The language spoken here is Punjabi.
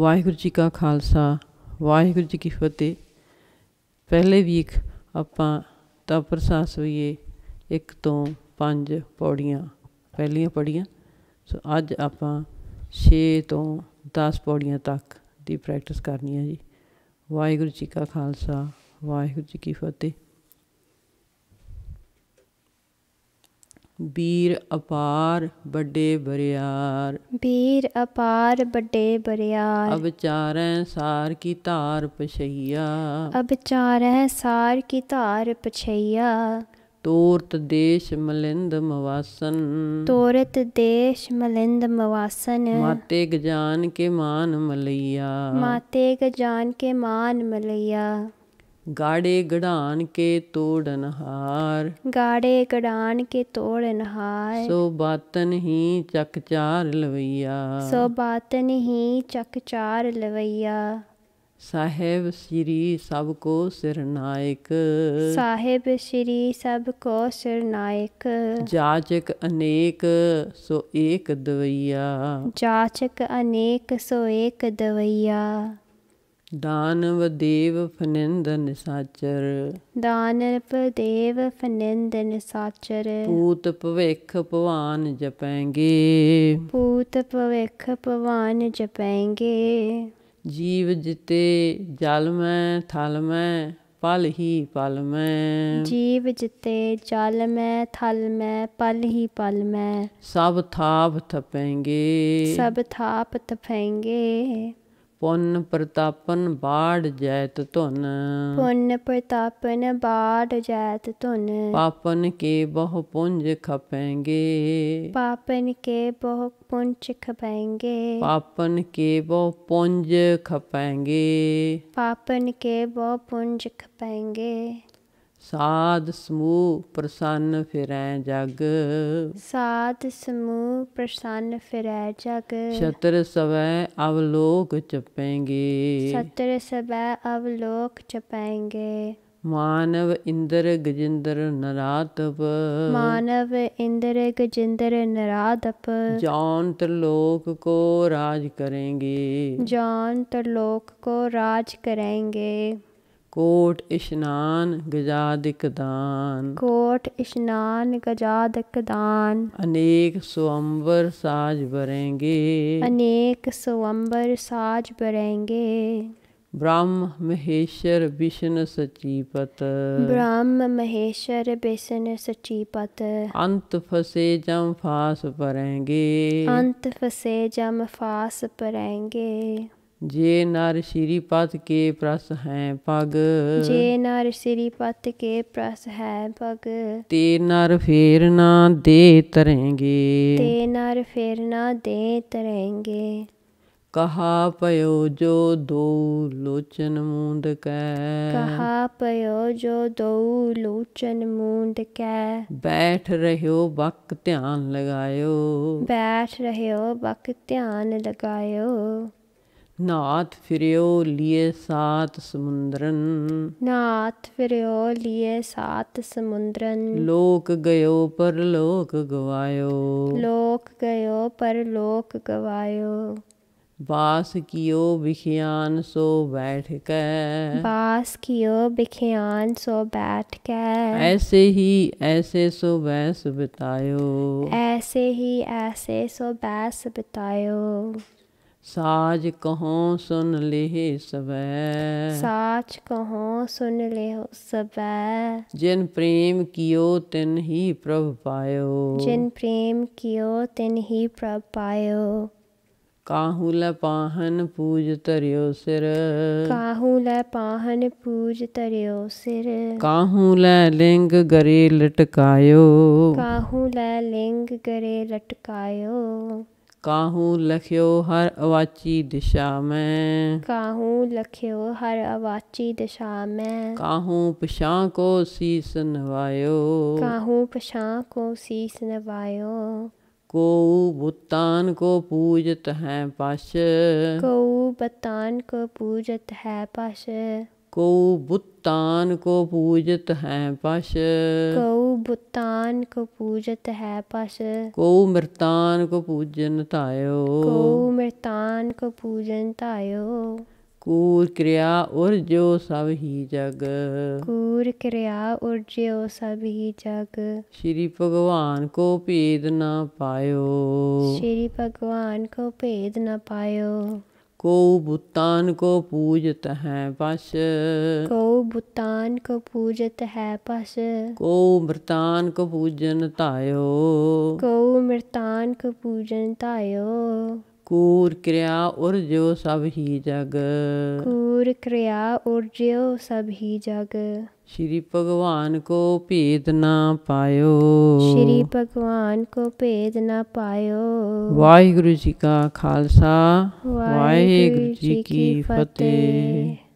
ਵਾਹਿਗੁਰੂ ਜੀ ਕਾ ਖਾਲਸਾ ਵਾਹਿਗੁਰੂ ਜੀ ਕੀ ਫਤਿਹ ਪਹਿਲੇ ਵੀਕ ਆਪਾਂ ਤਾਂ ਪ੍ਰਸਾਸ ਹੋਈਏ ਇੱਕ ਤੋਂ ਪੰਜ ਪੌੜੀਆਂ ਪਹਿਲੀਆਂ ਪੜੀਆਂ ਸੋ ਅੱਜ ਆਪਾਂ 6 ਤੋਂ 10 ਪੌੜੀਆਂ ਤੱਕ ਦੀ ਪ੍ਰੈਕਟਿਸ ਕਰਨੀ ਹੈ ਜੀ ਵਾਹਿਗੁਰੂ ਜੀ ਕਾ ਖਾਲਸਾ ਵਾਹਿਗੁਰੂ ਜੀ ਕੀ ਫਤਿਹ ਬੀਰ ਅਪਾਰ ਵੱਡੇ ਬਰਿਆਰ ਬੀਰ ਅਪਾਰ ਵੱਡੇ ਬਰਿਆਰ ਅਬਚਾਰੈ ਸਾਰ ਕੀ ਧਾਰ ਪਛਈਆ ਅਬਚਾਰੈ ਸਾਰ ਕੀ ਧਾਰ ਪਛਈਆ ਤੋਰਤ ਦੇਸ਼ ਮਲਿੰਦ ਮਵਾਸਨ ਤੋਰਤ ਦੇਸ਼ ਮਲਿੰਦ ਮਵਾਸਨ ਮਾਤੇ ਗਜਾਨ ਕੇ ਮਾਨ ਮਲਈਆ ਮਾਤੇ ਗਜਾਨ ਕੇ ਮਾਨ ਮਲਈਆ ਗਾੜੇ ਗੜਾਨ ਕੇ ਤੋੜਨ ਹਾਰ ਗਾੜੇ ਗੜਾਨ ਕੇ ਤੋੜਨ ਹਾਰ ਸੋ ਬਾਤਨ ਹੀ ਚੱਕ ਚਾਰ ਲਵਈਆ ਸੋ ਬਾਤਨ ਹੀ ਚੱਕ ਚਾਰ ਲਵਈਆ ਸਾਹਿਬ ਸ੍ਰੀ ਸਭ ਕੋ ਸਿਰ ਨਾਇਕ ਸਾਹਿਬ ਸ੍ਰੀ ਸਭ ਕੋ ਸਿਰ ਨਾਇਕ ਜਾਚਕ ਅਨੇਕ ਸੋ ਏਕ ਦਵਈਆ ਜਾਚਕ ਅਨੇਕ ਸੋ ਏਕ ਦਵਈਆ ਦਾਨਵ ਦੇਵ ਫਨਿੰਦਨ ਸਾਚਰ ਦਾਨਵ ਦੇਵ ਫਨਿੰਦਨ ਸਾਚਰ ਪੂਤ ਭਵਿਖ ਭਵਾਨ ਜਪੈਂਗੇ ਪੂਤ ਭਵਿਖ ਭਵਾਨ ਜਪੈਂਗੇ ਜੀਵ ਜਿਤੇ ਜਲ ਮੈਂ ਥਲ ਮੈਂ ਪਲ ਹੀ ਪਲ ਮੈਂ ਜੀਵ ਜਿਤੇ ਜਲ ਮੈਂ ਥਲ ਮੈਂ ਪਲ ਹੀ ਪਲ ਮੈਂ ਸਭ ਥਾਪ ਥਪੈਂਗੇ ਸਭ ਥਾਪ ਥਪੈਂਗੇ ਪੁੰਨ ਪ੍ਰਤਾਪਨ ਬਾੜ ਜੈਤ ਧੁਨ ਪੁੰਨ ਪ੍ਰਤਾਪਨ ਬਾੜ ਜੈਤ ਧੁਨ ਪਾਪਨ ਕੇ ਬਹੁ ਪੁੰਜ ਖਪੈਂਗੇ ਪਾਪਨ ਕੇ ਬਹੁ ਪੁੰਜ ਖਪੈਂਗੇ ਪਾਪਨ ਕੇ ਬਹੁ ਪੁੰਜ ਖਪੈਂਗੇ ਪਾਪਨ ਕੇ ਬਹੁ ਪੁੰਜ ਖਪੈਂਗੇ ਸਾਧ ਸਮੂਹ ਪ੍ਰਸੰਨ ਫਿਰੈ ਜਗ ਸਾਧ ਸਮੂਹ ਪ੍ਰਸੰਨ ਫਿਰੈ ਜਗ ਛਤਰ ਸਵੈ ਅਵਲੋਕ ਚਪੈਂਗੇ ਛਤਰ ਸਵੈ ਅਵਲੋਕ ਚਪੈਂਗੇ ਮਾਨਵ ਇੰਦਰ ਗਜਿੰਦਰ ਨਰਾਦਪ ਮਾਨਵ ਇੰਦਰ ਗਜਿੰਦਰ ਨਰਾਤਪ ਤਰ ਲੋਕ ਕੋ ਰਾਜ ਕਰੇਂਗੇ ਤਰ ਲੋਕ ਕੋ ਰਾਜ ਕਰੇਂਗੇ ਕੋਟ ਇਸ਼ਨਾਨ ਗਜਾਦਿਕ ਦਾਨ ਕੋਟ ਇਸ਼ਨਾਨ ਗਜਾਦਿਕ ਦਾਨ ਅਨੇਕ ਸੁਅੰਬਰ ਸਾਜ ਬਰੇਂਗੇ ਅਨੇਕ ਸੁਅੰਬਰ ਸਾਜ ਬਰੇਂਗੇ ਬ੍ਰਹਮ ਮਹੇਸ਼ਰ ਵਿਸ਼ਨ ਸਚੀਪਤ ਬ੍ਰਹਮ ਮਹੇਸ਼ਰ ਵਿਸ਼ਨ ਸਚੀਪਤ ਅੰਤ ਫਸੇ ਜਮ ਫਾਸ ਪਰੇਂਗੇ ਅੰਤ ਫਸੇ ਜਮ ਫਾਸ ਪਰੇਂਗੇ ਜੇ ਨਰ ਸ਼੍ਰੀ ਪਤ ਕੇ ਪ੍ਰਸ ਹੈ ਪਗ ਜੇ ਨਰ ਸ਼੍ਰੀ ਪਤ ਕੇ ਪ੍ਰਸ ਹੈ ਪਗ ਤੇ ਨਰ ਫੇਰ ਨਾ ਦੇ ਤਰੇਂਗੇ ਤੇ ਨਰ ਫੇਰ ਨਾ ਦੇ ਤਰੇਂਗੇ ਕਹਾ ਪਇਓ ਜੋ ਦੋ ਲੋਚਨ ਮੂੰਦ ਕੈ ਕਹਾ ਪਇਓ ਜੋ ਦੋ ਲੋਚਨ ਮੂੰਦ ਕੈ ਬੈਠ ਰਹਿਓ ਬਕ ਧਿਆਨ ਲਗਾਇਓ ਬੈਠ ਰਹਿਓ ਬਕ ਧਿਆਨ ਲਗਾਇਓ नाथ फिर लिए सात समुद्रन नाथ फिर लिए सात समुद्रन लोक गयो पर लोक गवायो लोक गयो पर लोक गवायो बास कियो बिखियान सो बैठ के बास कियो बिखियान सो बैठ के ऐसे ही ऐसे सो बैस बितायो ऐसे ही ऐसे सो बैस बितायो ਸਾਚ ਕਹੋ ਸੁਨ ਲੇਹ ਸਵੈ ਸਾਚ ਕਹੋ ਸੁਨ ਲਿਓ ਸਬੈ ਜਿਨ ਪ੍ਰੇਮ ਕੀਓ ਤਿਨ ਹੀ ਪ੍ਰਭ ਪਾਇਓ ਜਿਨ ਪ੍ਰੇਮ ਕਿਓ ਤਿਨ ਹੀ ਪ੍ਰਭ ਪਾਇਓ ਕਾਹੂ ਲੈ ਪਾਹਨ ਪੂਜ ਧਰਿਓ ਸਿਰ ਕਾਹੂ ਲੈ ਪਾਹਨ ਪੂਜ ਧਰਿਓ ਸਿਰ ਕਾਹੂ ਲੈ ਲਿੰਗ ਗਰੇ ਲਟਕਾਇਓ ਕਾਹੂ ਲੈ ਲਿੰਗ ਗਰੇ ਲਟਕਾਇਓ काहू लख्यो हर अवाची दिशा में काहू लख्यो हर अवाची दिशा में काहू पिशा को शीस नवायो काहू पिशा को शीस नवायो को भुतान को पूजत है पाश को बतान को पूजत है पाश ਕਉ ਬੁੱਤਾਨ ਕੋ ਪੂਜਤ ਹੈ ਪਸ਼ ਕਉ ਬੁੱਤਾਨ ਕੋ ਪੂਜਤ ਹੈ ਪਸ਼ ਕਉ ਮਰਤਾਨ ਕੋ ਪੂਜਨ ਧਾਇਓ ਕਉ ਮਰਤਾਨ ਕੋ ਪੂਜਨ ਧਾਇਓ ਕੂਰ ਕਿਰਿਆ ਉਰ ਜੋ ਸਭ ਹੀ ਜਗ ਕੂਰ ਕਿਰਿਆ ਉਰ ਜੋ ਸਭ ਹੀ ਜਗ ਸ਼੍ਰੀ ਭਗਵਾਨ ਕੋ ਭੇਦ ਨਾ ਪਾਇਓ ਸ਼੍ਰੀ ਭਗਵਾਨ ਕੋ ਭੇਦ ਨਾ ਪਾਇਓ ਕਉ ਬੁਤਾਨ ਕੋ ਪੂਜਤ ਹੈ ਪਸ ਕਉ ਬੁਤਾਨ ਕੋ ਪੂਜਤ ਹੈ ਪਸ ਕਉ ਮਰਤਾਨ ਕੋ ਪੂਜਨ ਧਾਇਓ ਕਉ ਮਰਤਾਨ ਕੋ ਪੂਜਨ ਧਾਇਓ ਕੂਰ ਕਿਰਿਆ ਉਰਜੋ ਸਭ ਹੀ ਜਗ ਕੂਰ ਕਿਰਿਆ ਉਰਜੋ ਸਭ ਹੀ ਜਗ ਸ਼੍ਰੀ ਭਗਵਾਨ ਕੋ ਭੇਦ ਨਾ ਪਾਇਓ ਸ਼੍ਰੀ ਭਗਵਾਨ ਕੋ ਭੇਦ ਨਾ ਪਾਇਓ ਵਾਹਿਗੁਰੂ ਜੀ ਕਾ ਖਾਲਸਾ ਵਾਹਿਗੁਰੂ ਜੀ ਕੀ ਫਤਿਹ